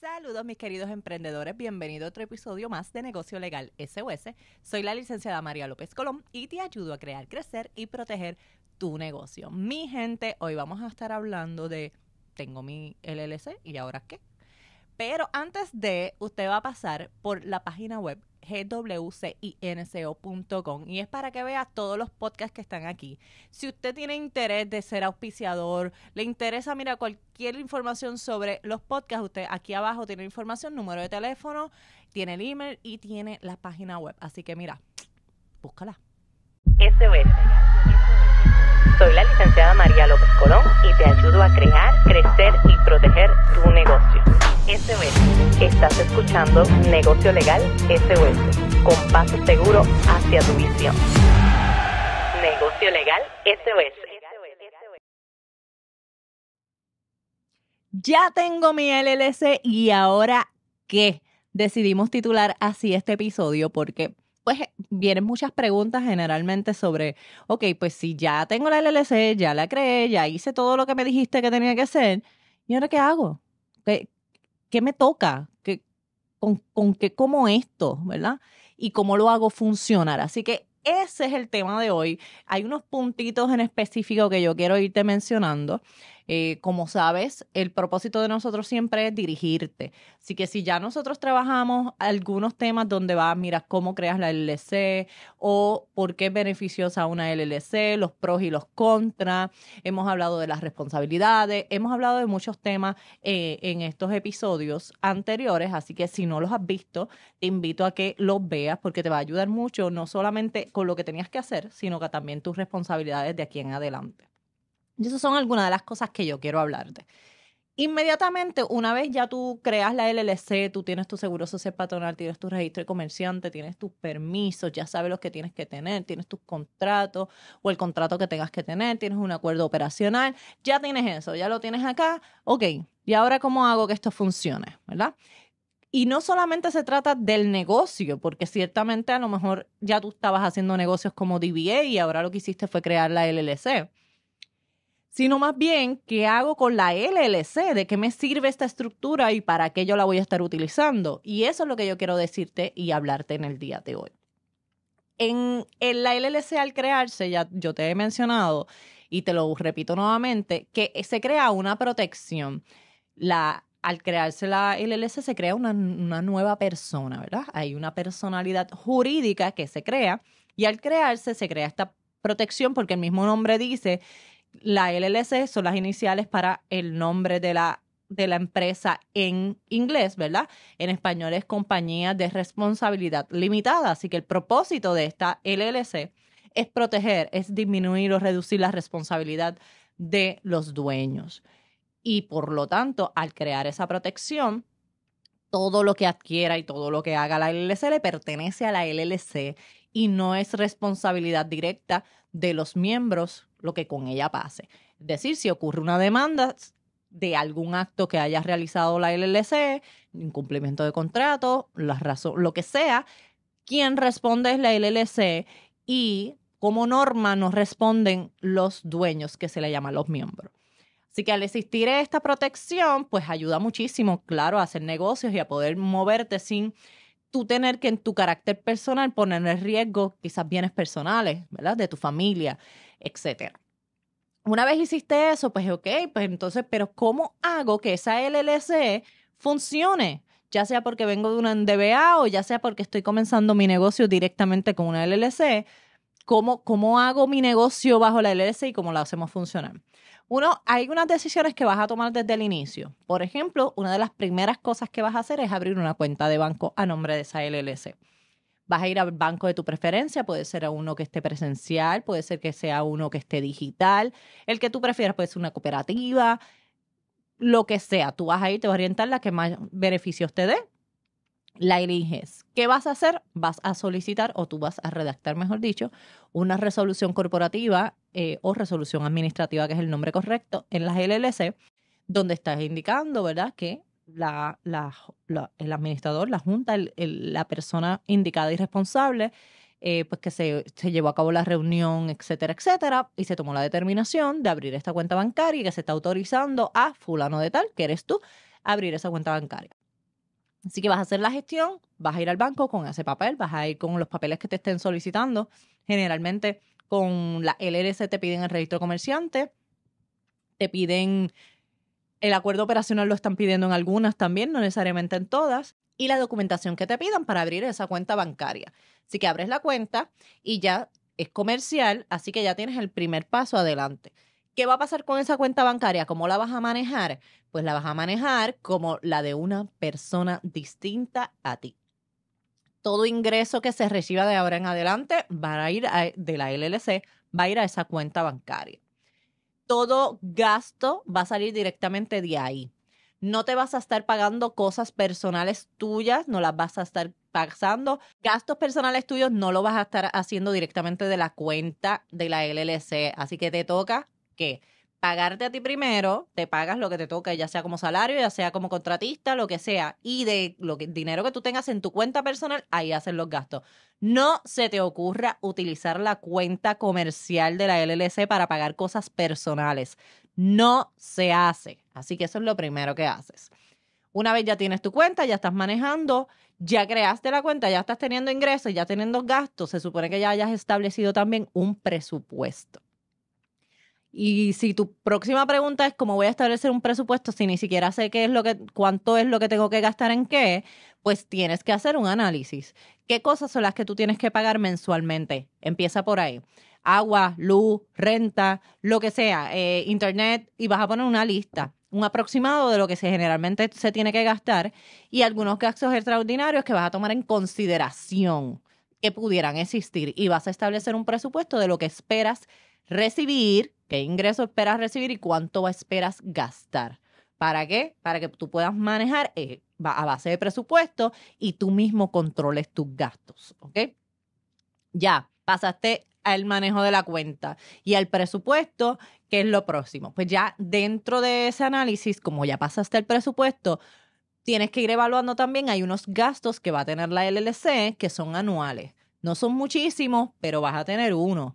Saludos mis queridos emprendedores, bienvenido a otro episodio más de Negocio Legal SOS. Soy la licenciada María López Colón y te ayudo a crear, crecer y proteger tu negocio. Mi gente, hoy vamos a estar hablando de tengo mi LLC y ahora qué. Pero antes de, usted va a pasar por la página web gwcinco.com y es para que vea todos los podcasts que están aquí. Si usted tiene interés de ser auspiciador, le interesa, mira, cualquier información sobre los podcasts, usted aquí abajo tiene información, número de teléfono, tiene el email y tiene la página web. Así que mira, búscala. Sb. Soy la licenciada María López Colón y te ayudo a crear, crecer y proteger tu negocio. Sb. Estás escuchando Negocio Legal SOS, con paso seguro hacia tu visión. Negocio Legal SOS. Ya tengo mi LLC y ahora qué? Decidimos titular así este episodio porque pues vienen muchas preguntas generalmente sobre, ok, pues si ya tengo la LLC, ya la creé, ya hice todo lo que me dijiste que tenía que hacer, ¿y ahora qué hago? ¿Qué, qué me toca? con, qué como esto, ¿verdad? Y cómo lo hago funcionar. Así que ese es el tema de hoy. Hay unos puntitos en específico que yo quiero irte mencionando. Eh, como sabes, el propósito de nosotros siempre es dirigirte. Así que si ya nosotros trabajamos algunos temas donde vas, mira cómo creas la LLC o por qué es beneficiosa una LLC, los pros y los contras, hemos hablado de las responsabilidades, hemos hablado de muchos temas eh, en estos episodios anteriores, así que si no los has visto, te invito a que los veas porque te va a ayudar mucho, no solamente con lo que tenías que hacer, sino que también tus responsabilidades de aquí en adelante. Y esas son algunas de las cosas que yo quiero hablarte. Inmediatamente, una vez ya tú creas la LLC, tú tienes tu seguro social patronal, tienes tu registro de comerciante, tienes tus permisos, ya sabes los que tienes que tener, tienes tus contratos o el contrato que tengas que tener, tienes un acuerdo operacional, ya tienes eso, ya lo tienes acá, ok, y ahora cómo hago que esto funcione, ¿verdad? Y no solamente se trata del negocio, porque ciertamente a lo mejor ya tú estabas haciendo negocios como DBA y ahora lo que hiciste fue crear la LLC sino más bien qué hago con la LLC, de qué me sirve esta estructura y para qué yo la voy a estar utilizando. Y eso es lo que yo quiero decirte y hablarte en el día de hoy. En, la LLC al crearse, ya yo te he mencionado y te lo repito nuevamente, que se crea una protección. La, al crearse la LLC se crea una, una nueva persona, ¿verdad? Hay una personalidad jurídica que se crea y al crearse se crea esta protección porque el mismo nombre dice la LLC son las iniciales para el nombre de la, empresa en inglés, ¿verdad? En español es compañía de responsabilidad limitada, así que el propósito de esta LLC es proteger, es disminuir o reducir la responsabilidad de los dueños. Y por lo tanto, al crear esa protección, todo lo que adquiera y todo lo que haga la LLC le pertenece a la LLC y no es responsabilidad directa de los miembros lo que con ella pase. Es decir, si ocurre una demanda de algún acto que haya realizado la LLC, incumplimiento de contrato, la razón, lo que sea, quien responde es la LLC y como norma nos responden los dueños, que se le llaman los miembros. Así que al existir esta protección, pues ayuda muchísimo, claro, a hacer negocios y a poder moverte sin tú tener que en tu carácter personal poner en riesgo quizás bienes personales, ¿verdad? De tu familia etcétera. Una vez hiciste eso, pues ok, pues entonces, pero ¿cómo hago que esa LLC funcione? Ya sea porque vengo de una DBA o ya sea porque estoy comenzando mi negocio directamente con una LLC, ¿cómo, cómo hago mi negocio bajo la LLC y cómo la hacemos funcionar? Uno, hay unas decisiones que vas a tomar desde el inicio. Por ejemplo, una de las primeras cosas que vas a hacer es abrir una cuenta de banco a nombre de esa LLC vas a ir al banco de tu preferencia, puede ser a uno que esté presencial, puede ser que sea uno que esté digital, el que tú prefieras puede ser una cooperativa, lo que sea, tú vas a ir, te vas a orientar la que más beneficios te dé, la eliges. ¿Qué vas a hacer? Vas a solicitar o tú vas a redactar, mejor dicho, una resolución corporativa eh, o resolución administrativa, que es el nombre correcto, en las LLC, donde estás indicando, ¿verdad?, que el administrador, la junta, la persona indicada y responsable, eh, pues que se, se, llevó a cabo la reunión, etcétera, etcétera, y se tomó la determinación de abrir esta cuenta bancaria y que se está autorizando a fulano de tal, que eres tú, abrir esa cuenta bancaria. Así que vas a hacer la gestión, vas a ir al banco con ese papel, vas a ir con los papeles que te estén solicitando. Generalmente con la LRC te piden el registro comerciante, te piden el acuerdo operacional lo están pidiendo en algunas también, no necesariamente en todas, y la documentación que te pidan para abrir esa cuenta bancaria. Así que abres la cuenta y ya es comercial, así que ya tienes el primer paso adelante. ¿Qué va a pasar con esa cuenta bancaria? ¿Cómo la vas a manejar? Pues la vas a manejar como la de una persona distinta a ti. Todo ingreso que se reciba de ahora en adelante va a ir de la LLC, va a ir a esa cuenta bancaria todo gasto va a salir directamente de ahí. No te vas a estar pagando cosas personales tuyas, no las vas a estar pasando. Gastos personales tuyos no lo vas a estar haciendo directamente de la cuenta de la LLC. Así que te toca que pagarte a ti primero, te pagas lo que te toca, ya sea como salario, ya sea como contratista, lo que sea, y de lo que dinero que tú tengas en tu cuenta personal, ahí hacen los gastos. No se te ocurra utilizar la cuenta comercial de la LLC para pagar cosas personales. No se hace. Así que eso es lo primero que haces. Una vez ya tienes tu cuenta, ya estás manejando, ya creaste la cuenta, ya estás teniendo ingresos, ya teniendo gastos, se supone que ya hayas establecido también un presupuesto. Y si tu próxima pregunta es cómo voy a establecer un presupuesto si ni siquiera sé qué es lo que cuánto es lo que tengo que gastar en qué, pues tienes que hacer un análisis. ¿Qué cosas son las que tú tienes que pagar mensualmente? Empieza por ahí. Agua, luz, renta, lo que sea, eh, internet, y vas a poner una lista, un aproximado de lo que generalmente se tiene que gastar y algunos gastos extraordinarios que vas a tomar en consideración que pudieran existir y vas a establecer un presupuesto de lo que esperas recibir qué ingreso esperas recibir y cuánto esperas gastar. ¿Para qué? Para que tú puedas manejar eh, a base de presupuesto y tú mismo controles tus gastos, ¿ok? Ya, pasaste al manejo de la cuenta y al presupuesto, ¿qué es lo próximo? Pues ya dentro de ese análisis, como ya pasaste el presupuesto, tienes que ir evaluando también, hay unos gastos que va a tener la LLC que son anuales. No son muchísimos, pero vas a tener uno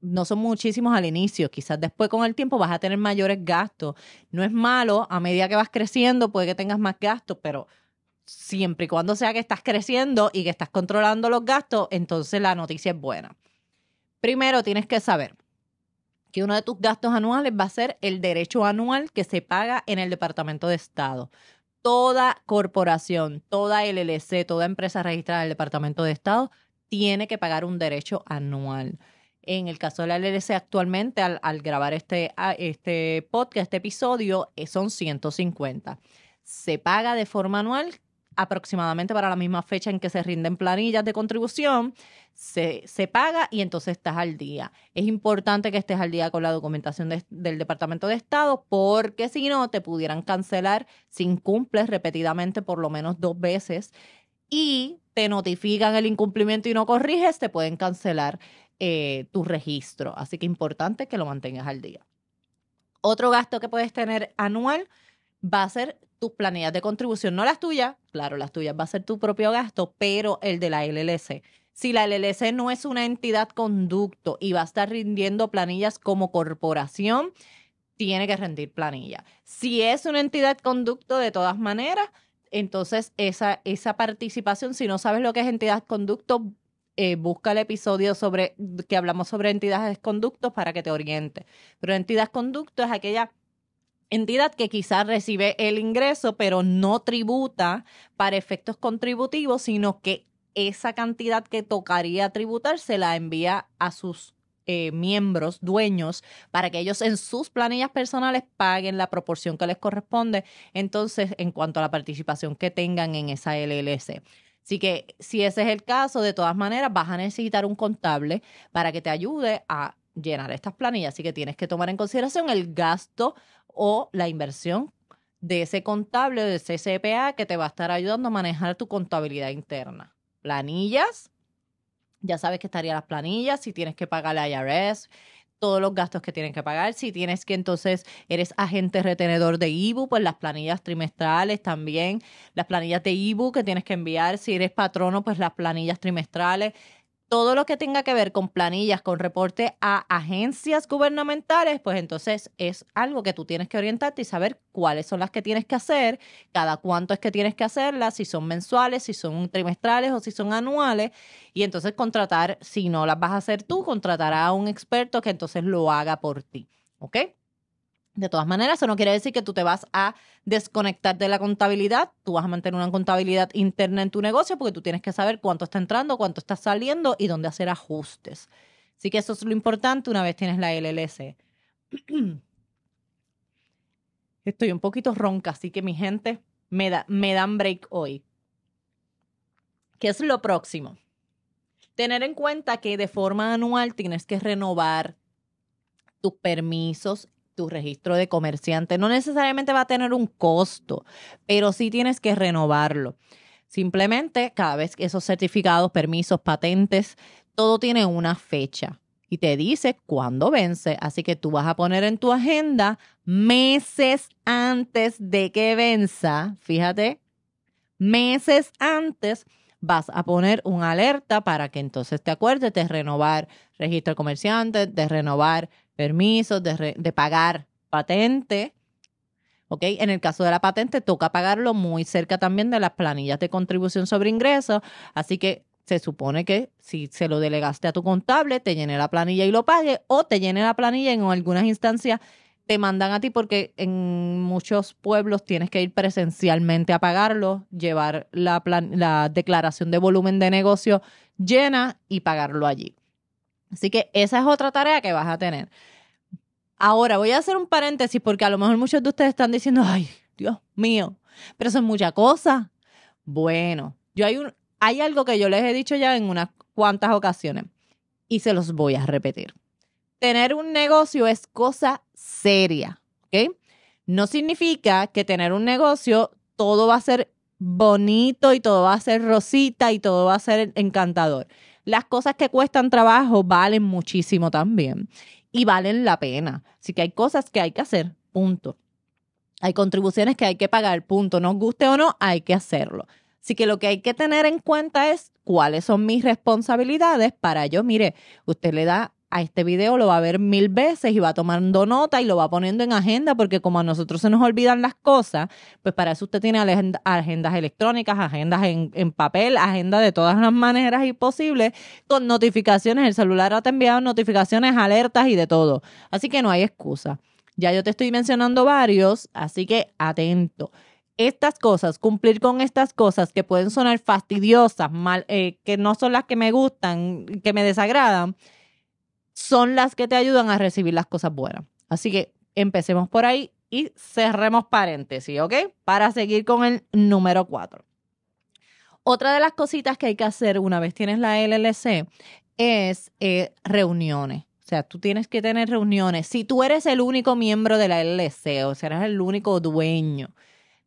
no son muchísimos al inicio, quizás después con el tiempo vas a tener mayores gastos. No es malo, a medida que vas creciendo puede que tengas más gastos, pero siempre y cuando sea que estás creciendo y que estás controlando los gastos, entonces la noticia es buena. Primero tienes que saber que uno de tus gastos anuales va a ser el derecho anual que se paga en el Departamento de Estado. Toda corporación, toda LLC, toda empresa registrada en el Departamento de Estado tiene que pagar un derecho anual. En el caso de la LLC, actualmente al, grabar este, este podcast, este episodio, eh, son 150. Se paga de forma anual aproximadamente para la misma fecha en que se rinden planillas de contribución, se, se, paga y entonces estás al día. Es importante que estés al día con la documentación del Departamento de Estado porque si no te pudieran cancelar si incumples repetidamente por lo menos dos veces y te notifican el incumplimiento y no corriges, te pueden cancelar. Eh, tu registro. Así que importante que lo mantengas al día. Otro gasto que puedes tener anual va a ser tus planillas de contribución, no las tuyas, claro, las tuyas va a ser tu propio gasto, pero el de la LLC. Si la LLC no es una entidad conducto y va a estar rindiendo planillas como corporación, tiene que rendir planilla. Si es una entidad conducto de todas maneras, entonces esa, esa participación, si no sabes lo que es entidad conducto, eh, busca el episodio sobre que hablamos sobre entidades conductos para que te oriente. Pero entidades conductos es aquella entidad que quizás recibe el ingreso, pero no tributa para efectos contributivos, sino que esa cantidad que tocaría tributar se la envía a sus eh, miembros, dueños, para que ellos en sus planillas personales paguen la proporción que les corresponde. Entonces, en cuanto a la participación que tengan en esa LLC. Así que si ese es el caso, de todas maneras vas a necesitar un contable para que te ayude a llenar estas planillas. Así que tienes que tomar en consideración el gasto o la inversión de ese contable o de ese CPA que te va a estar ayudando a manejar tu contabilidad interna. Planillas, ya sabes que estarían las planillas, si tienes que pagar la IRS, todos los gastos que tienen que pagar. Si tienes que entonces eres agente retenedor de IBU, pues las planillas trimestrales también, las planillas de IBU que tienes que enviar. Si eres patrono, pues las planillas trimestrales todo lo que tenga que ver con planillas, con reporte a agencias gubernamentales, pues entonces es algo que tú tienes que orientarte y saber cuáles son las que tienes que hacer, cada cuánto es que tienes que hacerlas, si son mensuales, si son trimestrales o si son anuales. Y entonces contratar, si no las vas a hacer tú, contratar a un experto que entonces lo haga por ti. ¿Ok? De todas maneras, eso no quiere decir que tú te vas a desconectar de la contabilidad. Tú vas a mantener una contabilidad interna en tu negocio porque tú tienes que saber cuánto está entrando, cuánto está saliendo y dónde hacer ajustes. Así que eso es lo importante una vez tienes la LLC. Estoy un poquito ronca, así que mi gente me, da, me dan break hoy. ¿Qué es lo próximo? Tener en cuenta que de forma anual tienes que renovar tus permisos tu registro de comerciante. No necesariamente va a tener un costo, pero sí tienes que renovarlo. Simplemente cada vez que esos certificados, permisos, patentes, todo tiene una fecha y te dice cuándo vence. Así que tú vas a poner en tu agenda meses antes de que venza, fíjate, meses antes vas a poner una alerta para que entonces te acuerdes de renovar registro de comerciante, de renovar permisos, de, pagar patente. ¿ok? En el caso de la patente, toca pagarlo muy cerca también de las planillas de contribución sobre ingresos. Así que se supone que si se lo delegaste a tu contable, te llene la planilla y lo pague, o te llene la planilla en algunas instancias te mandan a ti porque en muchos pueblos tienes que ir presencialmente a pagarlo, llevar la, la declaración de volumen de negocio llena y pagarlo allí. Así que esa es otra tarea que vas a tener. Ahora, voy a hacer un paréntesis porque a lo mejor muchos de ustedes están diciendo, ay, Dios mío, pero eso es mucha cosa. Bueno, yo hay, un, hay algo que yo les he dicho ya en unas cuantas ocasiones y se los voy a repetir. Tener un negocio es cosa seria, ¿ok? No significa que tener un negocio todo va a ser bonito y todo va a ser rosita y todo va a ser encantador. Las cosas que cuestan trabajo valen muchísimo también y valen la pena. Así que hay cosas que hay que hacer, punto. Hay contribuciones que hay que pagar, punto. Nos guste o no, hay que hacerlo. Así que lo que hay que tener en cuenta es cuáles son mis responsabilidades para yo, mire, usted le da a este video lo va a ver mil veces y va tomando nota y lo va poniendo en agenda porque como a nosotros se nos olvidan las cosas, pues para eso usted tiene agendas electrónicas, agendas en, en, papel, agendas de todas las maneras y posibles, con notificaciones, el celular ha enviado notificaciones, alertas y de todo. Así que no hay excusa. Ya yo te estoy mencionando varios, así que atento estas cosas, cumplir con estas cosas que pueden sonar fastidiosas, mal, eh, que no son las que me gustan, que me desagradan, son las que te ayudan a recibir las cosas buenas. Así que empecemos por ahí y cerremos paréntesis, ¿ok? Para seguir con el número 4. Otra de las cositas que hay que hacer una vez tienes la LLC es eh, reuniones. O sea, tú tienes que tener reuniones. Si tú eres el único miembro de la LLC o eres el único dueño,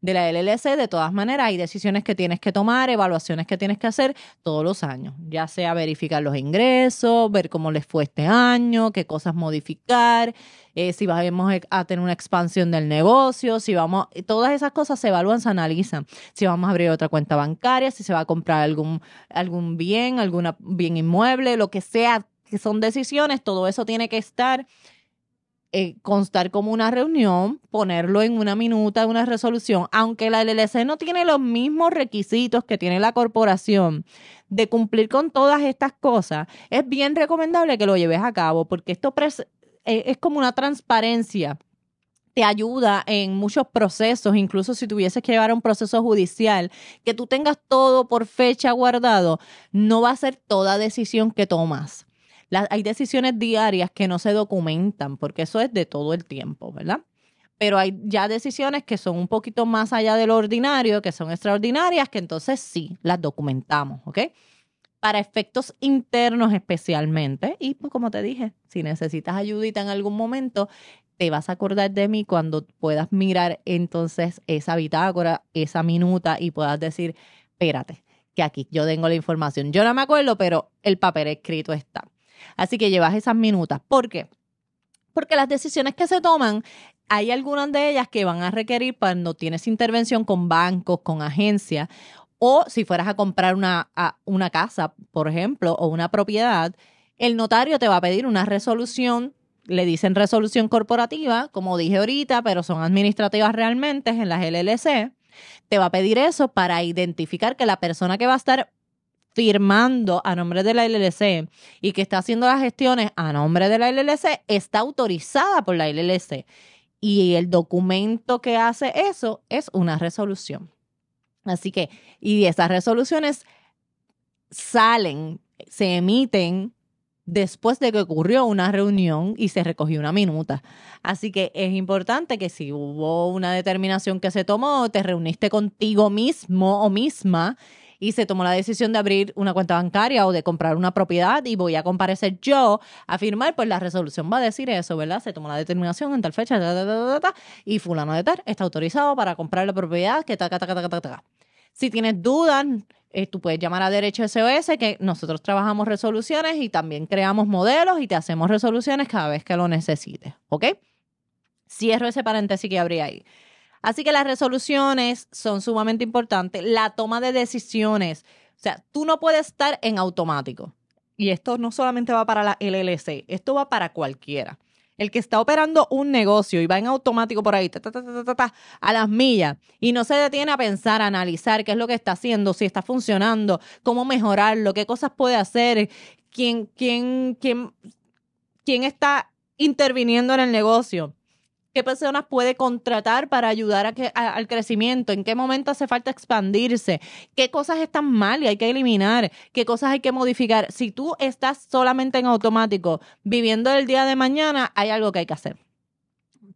de la LLC. De todas maneras, hay decisiones que tienes que tomar, evaluaciones que tienes que hacer todos los años, ya sea verificar los ingresos, ver cómo les fue este año, qué cosas modificar, eh, si vamos a tener una expansión del negocio, si vamos, todas esas cosas se evalúan, se analizan, si vamos a abrir otra cuenta bancaria, si se va a comprar algún, algún bien, algún bien inmueble, lo que sea, que son decisiones, todo eso tiene que estar eh, constar como una reunión, ponerlo en una minuta, una resolución, aunque la LLC no tiene los mismos requisitos que tiene la corporación de cumplir con todas estas cosas, es bien recomendable que lo lleves a cabo porque esto eh, es como una transparencia te ayuda en muchos procesos, incluso si tuvieses que llevar a un proceso judicial, que tú tengas todo por fecha guardado, no va a ser toda decisión que tomas hay decisiones diarias que no se documentan, porque eso es de todo el tiempo, ¿verdad? Pero hay ya decisiones que son un poquito más allá de lo ordinario, que son extraordinarias, que entonces sí, las documentamos, ¿ok? Para efectos internos especialmente, y pues, como te dije, si necesitas ayudita en algún momento, te vas a acordar de mí cuando puedas mirar entonces esa bitácora, esa minuta y puedas decir, espérate, que aquí yo tengo la información. Yo no me acuerdo, pero el papel escrito está. Así que llevas esas minutas. ¿Por qué? Porque las decisiones que se toman hay algunas de ellas que van a requerir cuando tienes intervención con bancos, con agencias, o si fueras a comprar una, una, casa, por ejemplo, o una propiedad, el notario te va a pedir una resolución, le dicen resolución corporativa, como dije ahorita, pero son administrativas realmente en las LLC. Te va a pedir eso para identificar que la persona que va a estar firmando a nombre de la LLC y que está haciendo las gestiones a nombre de la LLC, está autorizada por la LLC. Y el documento que hace eso es una resolución. Así que, y esas resoluciones salen, se emiten después de que ocurrió una reunión y se recogió una minuta. Así que es importante que si hubo una determinación que se tomó, te reuniste contigo mismo o misma y se tomó la decisión de abrir una cuenta bancaria o de comprar una propiedad y voy a comparecer yo a firmar, pues la resolución va a decir eso, ¿verdad? Se tomó la determinación en tal fecha y fulano de tal está autorizado para comprar la propiedad que ta, ta, ta, ta, ta. Si tienes dudas, eh, tú puedes llamar a Derecho SOS, que nosotros trabajamos resoluciones y también creamos modelos y te hacemos resoluciones cada vez que lo necesites, ¿ok? Cierro ese paréntesis que abrí ahí. Así que las resoluciones son sumamente importantes. La toma de decisiones. O sea, tú no puedes estar en automático. Y esto no solamente va para la LLC, esto va para cualquiera. El que está operando un negocio y va en automático por ahí, a las millas, y no se detiene a pensar, a analizar qué es lo que está haciendo, si está funcionando, cómo mejorarlo, qué cosas puede hacer, quién, quién, quién, quién está interviniendo en el negocio ¿Qué personas puede contratar para ayudar a que, al crecimiento? ¿En qué momento hace falta expandirse? ¿Qué cosas están mal y hay que eliminar? ¿Qué cosas hay que modificar? Si tú estás solamente en automático viviendo el día de mañana, hay algo que hay que hacer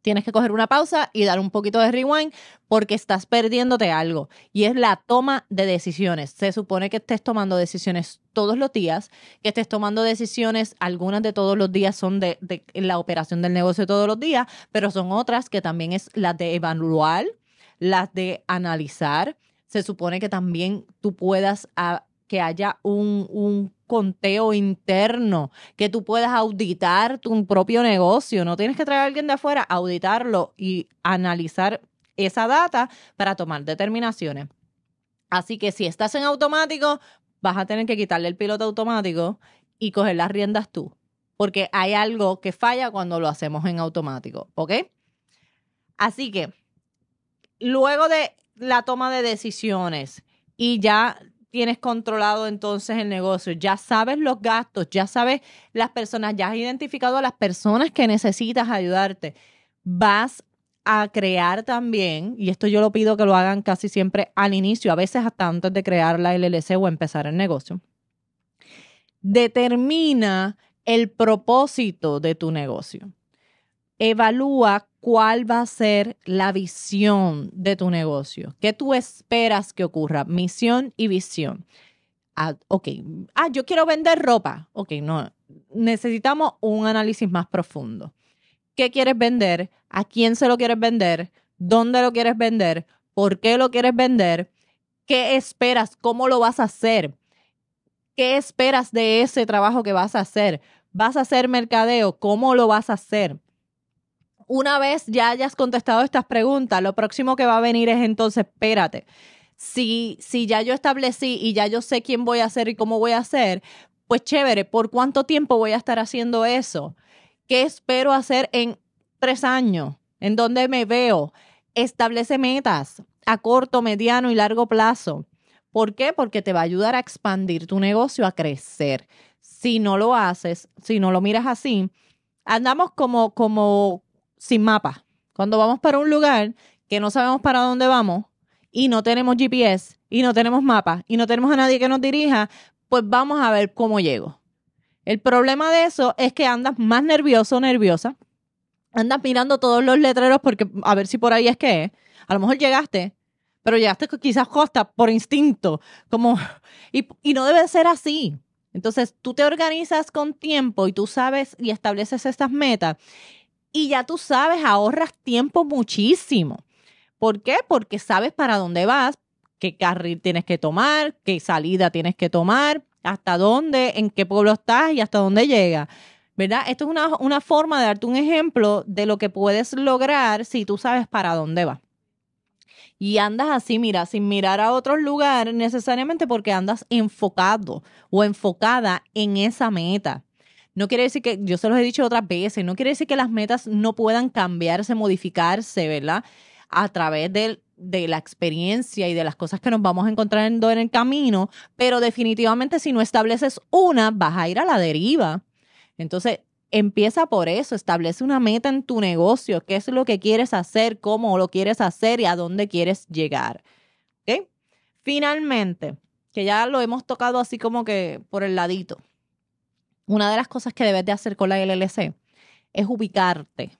tienes que coger una pausa y dar un poquito de rewind porque estás perdiéndote algo. Y es la toma de decisiones. Se supone que estés tomando decisiones todos los días, que estés tomando decisiones, algunas de todos los días son de, la operación del negocio todos los días, pero son otras que también es las de evaluar, las de analizar. Se supone que también tú puedas... Ah, que haya un conteo interno, que tú puedas auditar tu propio negocio. No tienes que traer a alguien de afuera, auditarlo y analizar esa data para tomar determinaciones. Así que si estás en automático, vas a tener que quitarle el piloto automático y coger las riendas tú, porque hay algo que falla cuando lo hacemos en automático, ¿ok? Así que luego de la toma de decisiones y ya tienes controlado entonces el negocio, ya sabes los gastos, ya sabes las personas, ya has identificado a las personas que necesitas ayudarte. Vas a crear también, y esto yo lo pido que lo hagan casi siempre al inicio, a veces hasta antes de crear la LLC o empezar el negocio, determina el propósito de tu negocio. Evalúa cuál va a ser la visión de tu negocio. ¿Qué tú esperas que ocurra? Misión y visión. Ah, ok, ah, yo quiero vender ropa. Ok, no, necesitamos un análisis más profundo. ¿Qué quieres vender? ¿A quién se lo quieres vender? ¿Dónde lo quieres vender? ¿Por qué lo quieres vender? ¿Qué esperas? ¿Cómo lo vas a hacer? ¿Qué esperas de ese trabajo que vas a hacer? ¿Vas a hacer mercadeo? ¿Cómo lo vas a hacer? una vez ya hayas contestado estas preguntas, lo próximo que va a venir es entonces, espérate, si, ya yo establecí y ya yo sé quién voy a ser y cómo voy a hacer, pues chévere, ¿por cuánto tiempo voy a estar haciendo eso? ¿Qué espero hacer en tres años? ¿En dónde me veo? Establece metas a corto, mediano y largo plazo. ¿Por qué? Porque te va a ayudar a expandir tu negocio, a crecer. Si no lo haces, si no lo miras así, andamos como, como, sin mapa. Cuando vamos para un lugar que no sabemos para dónde vamos y no tenemos GPS y no tenemos mapa y no tenemos a nadie que nos dirija, pues vamos a ver cómo llego. El problema de eso es que andas más nervioso o nerviosa, andas mirando todos los letreros porque a ver si por ahí es que es. A lo mejor llegaste, pero llegaste quizás costa por instinto, como y, y no debe ser así. Entonces tú te organizas con tiempo y tú sabes y estableces estas metas y ya tú sabes, ahorras tiempo muchísimo. ¿Por qué? Porque sabes para dónde vas, qué carril tienes que tomar, qué salida tienes que tomar, hasta dónde, en qué pueblo estás y hasta dónde llega ¿Verdad? Esto es una, una forma de darte un ejemplo de lo que puedes lograr si tú sabes para dónde vas y andas así, mira, sin mirar a otros lugares necesariamente porque andas enfocado o enfocada en esa meta. No quiere decir que, yo se los he dicho otras veces, no quiere decir que las metas no puedan cambiarse, modificarse, ¿verdad? A través de la experiencia y de las cosas que nos vamos encontrando en el camino, pero definitivamente si no estableces una, vas a ir a la deriva. Entonces, empieza por eso, establece una meta en tu negocio, qué es lo que quieres hacer, cómo lo quieres hacer y a dónde quieres llegar. ¿Okay? Finalmente, que ya lo hemos tocado así como que por el ladito, una de las cosas que debes de hacer con la LLC es ubicarte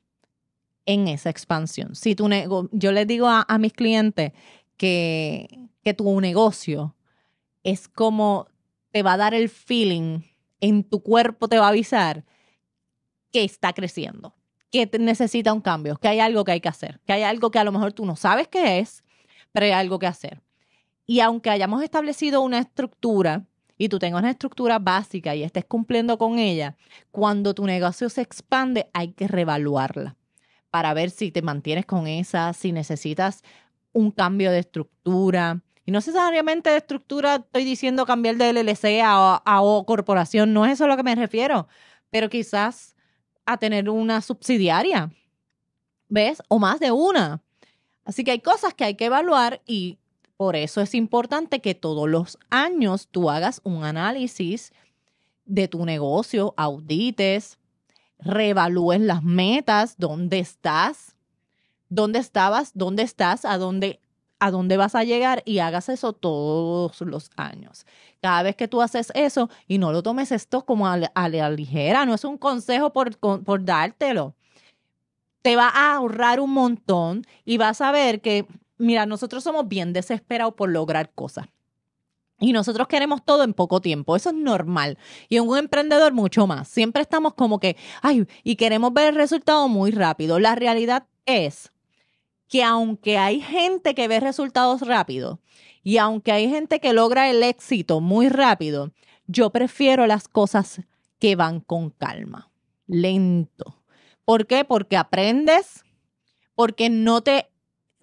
en esa expansión. Si yo les digo a, mis clientes que, que tu negocio es como te va a dar el feeling, en tu cuerpo te va a avisar que está creciendo, que necesita un cambio, que hay algo que hay que hacer, que hay algo que a lo mejor tú no sabes qué es, pero hay algo que hacer. Y aunque hayamos establecido una estructura y tú tengas una estructura básica y estés cumpliendo con ella, cuando tu negocio se expande hay que revaluarla para ver si te mantienes con esa, si necesitas un cambio de estructura. Y no necesariamente de estructura estoy diciendo cambiar de LLC a, a o corporación, no es eso a lo que me refiero, pero quizás a tener una subsidiaria, ¿ves? O más de una. Así que hay cosas que hay que evaluar y por eso es importante que todos los años tú hagas un análisis de tu negocio, audites, reevalúes las metas, dónde estás, dónde estabas, dónde estás, a dónde a dónde vas a llegar y hagas eso todos los años. Cada vez que tú haces eso y no lo tomes esto como a, la ligera, no es un consejo por, por dártelo. Te va a ahorrar un montón y vas a ver que mira, nosotros somos bien desesperados por lograr cosas. Y nosotros queremos todo en poco tiempo, eso es normal. Y en un emprendedor mucho más. Siempre estamos como que, ay, y queremos ver el resultado muy rápido. La realidad es que aunque hay gente que ve resultados rápido y aunque hay gente que logra el éxito muy rápido, yo prefiero las cosas que van con calma, lento. ¿Por qué? Porque aprendes, porque no te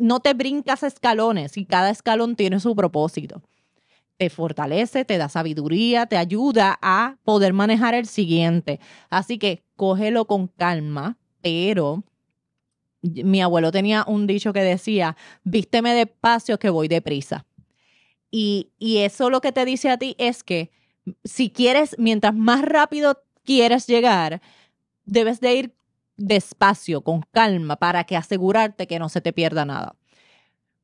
no te brincas escalones y cada escalón tiene su propósito. Te fortalece, te da sabiduría, te ayuda a poder manejar el siguiente. Así que cógelo con calma, pero mi abuelo tenía un dicho que decía, vísteme despacio que voy deprisa. Y, y eso lo que te dice a ti es que si quieres, mientras más rápido quieres llegar, debes de ir despacio, con calma, para que asegurarte que no se te pierda nada.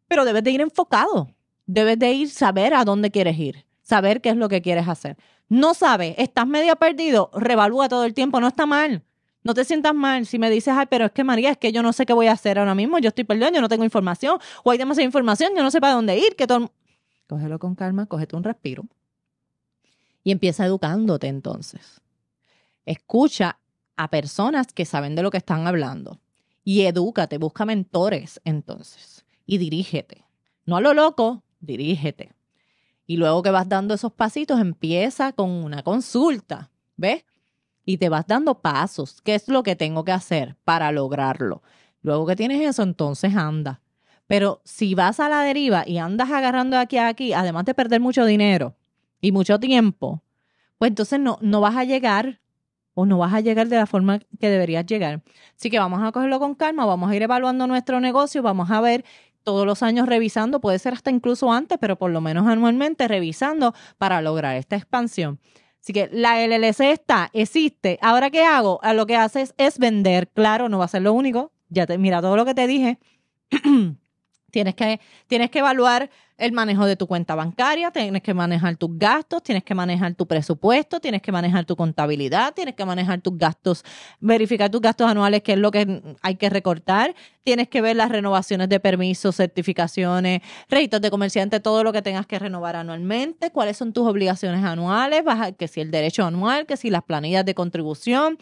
Pero debes de ir enfocado, debes de ir saber a dónde quieres ir, saber qué es lo que quieres hacer. No sabes, estás medio perdido, revalúa todo el tiempo, no está mal. No te sientas mal si me dices, ay, pero es que María, es que yo no sé qué voy a hacer ahora mismo, yo estoy perdido, yo no tengo información, o hay demasiada información, yo no sé para dónde ir, que todo... Cógelo con calma, cógete un respiro. Y empieza educándote entonces. Escucha a personas que saben de lo que están hablando. Y edúcate, busca mentores entonces y dirígete. No a lo loco, dirígete. Y luego que vas dando esos pasitos, empieza con una consulta, ¿ves? Y te vas dando pasos. ¿Qué es lo que tengo que hacer para lograrlo? Luego que tienes eso, entonces anda. Pero si vas a la deriva y andas agarrando de aquí a aquí, además de perder mucho dinero y mucho tiempo, pues entonces no, no vas a llegar o no vas a llegar de la forma que deberías llegar. Así que vamos a cogerlo con calma, vamos a ir evaluando nuestro negocio, vamos a ver todos los años revisando, puede ser hasta incluso antes, pero por lo menos anualmente revisando para lograr esta expansión. Así que la LLC está, existe. Ahora, ¿qué hago? Ah, lo que haces es vender. Claro, no va a ser lo único. Ya te, mira todo lo que te dije. Tienes que, tienes que evaluar el manejo de tu cuenta bancaria, tienes que manejar tus gastos, tienes que manejar tu presupuesto, tienes que manejar tu contabilidad, tienes que manejar tus gastos, verificar tus gastos anuales, qué es lo que hay que recortar, tienes que ver las renovaciones de permisos, certificaciones, réditos de comerciante, todo lo que tengas que renovar anualmente, cuáles son tus obligaciones anuales, que si el derecho anual, que si las planillas de contribución,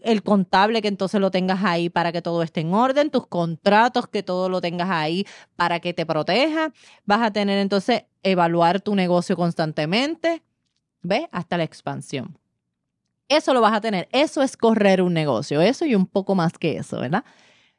el contable que entonces lo tengas ahí para que todo esté en orden, tus contratos que todo lo tengas ahí para que te proteja, vas a tener entonces evaluar tu negocio constantemente, ¿ves? Hasta la expansión. Eso lo vas a tener, eso es correr un negocio, eso y un poco más que eso, ¿verdad?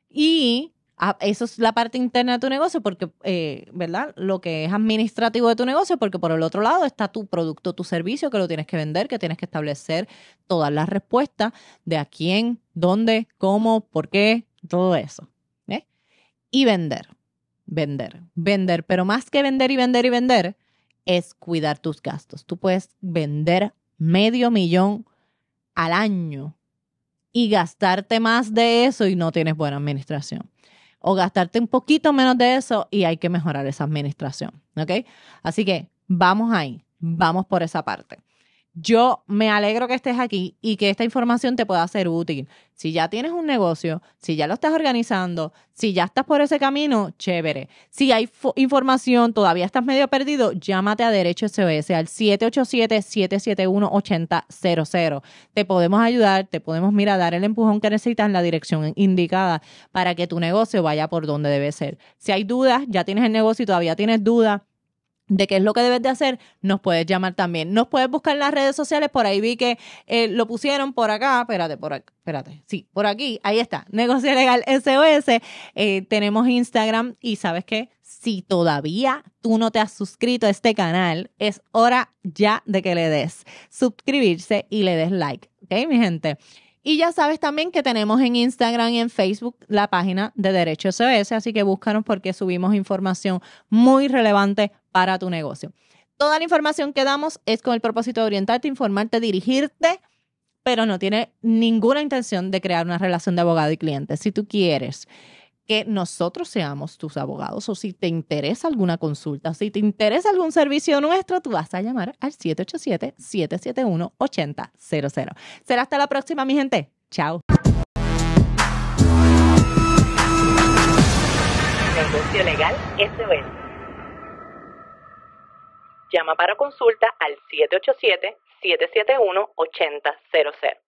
Y Ah, eso es la parte interna de tu negocio, porque, eh, ¿verdad? Lo que es administrativo de tu negocio, porque por el otro lado está tu producto, tu servicio, que lo tienes que vender, que tienes que establecer todas las respuestas de a quién, dónde, cómo, por qué, todo eso. ¿eh? Y vender, vender, vender. Pero más que vender y vender y vender, es cuidar tus gastos. Tú puedes vender medio millón al año y gastarte más de eso y no tienes buena administración o gastarte un poquito menos de eso y hay que mejorar esa administración. ¿Ok? Así que vamos ahí, vamos por esa parte yo me alegro que estés aquí y que esta información te pueda ser útil. Si ya tienes un negocio, si ya lo estás organizando, si ya estás por ese camino, chévere. Si hay información, todavía estás medio perdido, llámate a Derecho SOS al 787-771-8000. Te podemos ayudar, te podemos mirar, dar el empujón que necesitas en la dirección indicada para que tu negocio vaya por donde debe ser. Si hay dudas, ya tienes el negocio y todavía tienes dudas, de qué es lo que debes de hacer, nos puedes llamar también. Nos puedes buscar en las redes sociales, por ahí vi que eh, lo pusieron por acá, espérate, por acá, espérate, sí, por aquí, ahí está, Negocio Legal SOS, eh, tenemos Instagram y sabes qué, si todavía tú no te has suscrito a este canal, es hora ya de que le des suscribirse y le des like, ¿ok, mi gente? Y ya sabes también que tenemos en Instagram y en Facebook la página de Derecho SOS, así que búscanos porque subimos información muy relevante, para tu negocio. Toda la información que damos es con el propósito de orientarte, informarte, dirigirte, pero no tiene ninguna intención de crear una relación de abogado y cliente. Si tú quieres que nosotros seamos tus abogados o si te interesa alguna consulta, si te interesa algún servicio nuestro, tú vas a llamar al 787-771-8000. Será hasta la próxima, mi gente. Chao. Llama para consulta al 787-771-8000.